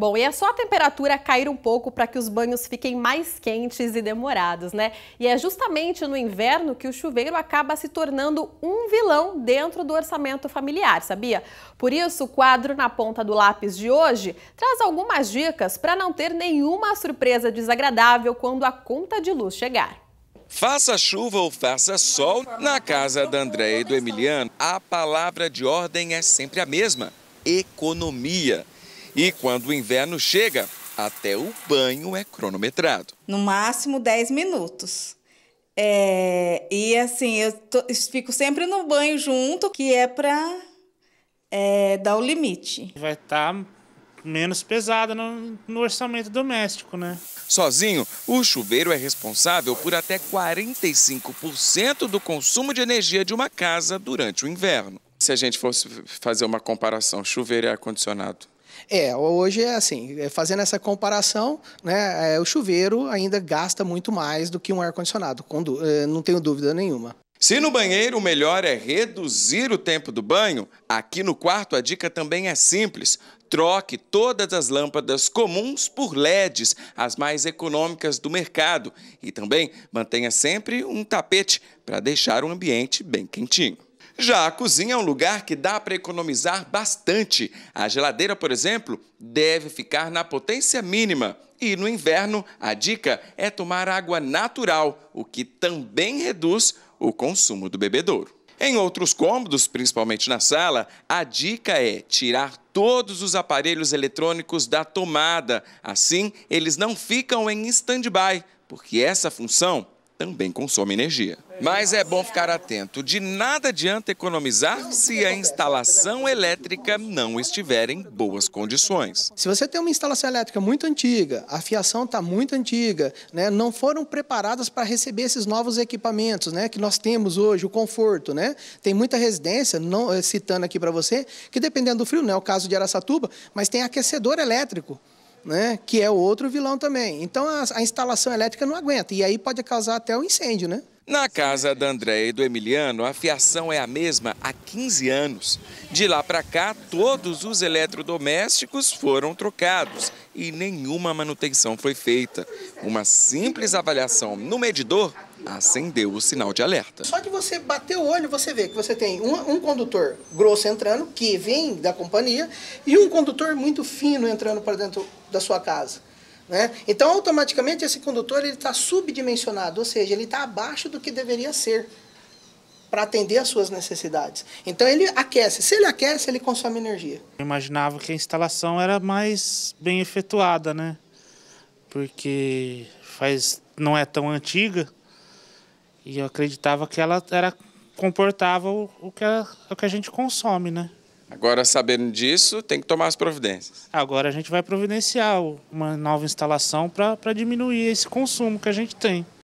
Bom, e é só a temperatura cair um pouco para que os banhos fiquem mais quentes e demorados, né? E é justamente no inverno que o chuveiro acaba se tornando um vilão dentro do orçamento familiar, sabia? Por isso, o quadro na ponta do lápis de hoje traz algumas dicas para não ter nenhuma surpresa desagradável quando a conta de luz chegar. Faça chuva ou faça sol, na casa da Andréia e do Emiliano, a palavra de ordem é sempre a mesma: economia. E quando o inverno chega, até o banho é cronometrado. No máximo 10 minutos. É, e assim, eu, tô, eu fico sempre no banho junto, que é para é, dar o limite. Vai estar tá menos pesado no, no orçamento doméstico, né? Sozinho, o chuveiro é responsável por até 45% do consumo de energia de uma casa durante o inverno. Se a gente fosse fazer uma comparação, chuveiro e ar-condicionado, é, hoje é assim, é, fazendo essa comparação, né, é, o chuveiro ainda gasta muito mais do que um ar-condicionado, é, não tenho dúvida nenhuma. Se no banheiro o melhor é reduzir o tempo do banho, aqui no quarto a dica também é simples. Troque todas as lâmpadas comuns por LEDs, as mais econômicas do mercado. E também mantenha sempre um tapete para deixar o ambiente bem quentinho. Já a cozinha é um lugar que dá para economizar bastante. A geladeira, por exemplo, deve ficar na potência mínima. E no inverno, a dica é tomar água natural, o que também reduz o consumo do bebedouro. Em outros cômodos, principalmente na sala, a dica é tirar todos os aparelhos eletrônicos da tomada. Assim, eles não ficam em stand-by, porque essa função também consome energia. Mas é bom ficar atento. De nada adianta economizar se a instalação elétrica não estiver em boas condições. Se você tem uma instalação elétrica muito antiga, a fiação está muito antiga, né, não foram preparadas para receber esses novos equipamentos né, que nós temos hoje, o conforto. Né? Tem muita residência, não, eh, citando aqui para você, que dependendo do frio, não é o caso de Araçatuba, mas tem aquecedor elétrico. Né, que é o outro vilão também. Então a, a instalação elétrica não aguenta. E aí pode causar até o um incêndio, né? Na casa da Andréia e do Emiliano, a fiação é a mesma há 15 anos. De lá para cá, todos os eletrodomésticos foram trocados e nenhuma manutenção foi feita. Uma simples avaliação no medidor acendeu o sinal de alerta. Só de você bater o olho, você vê que você tem um, um, condutor grosso entrando, que vem da companhia, e um condutor muito fino entrando para dentro da sua casa. Né? Então, automaticamente, esse condutor está subdimensionado, ou seja, ele está abaixo do que deveria ser para atender às suas necessidades. Então, ele aquece. Se ele aquece, ele consome energia. Eu imaginava que a instalação era mais bem efetuada, né? Porque faz, não é tão antiga e eu acreditava que ela era comportava o, o, que, a, o que a gente consome, né? Agora, sabendo disso, tem que tomar as providências. Agora a gente vai providenciar uma nova instalação para diminuir esse consumo que a gente tem.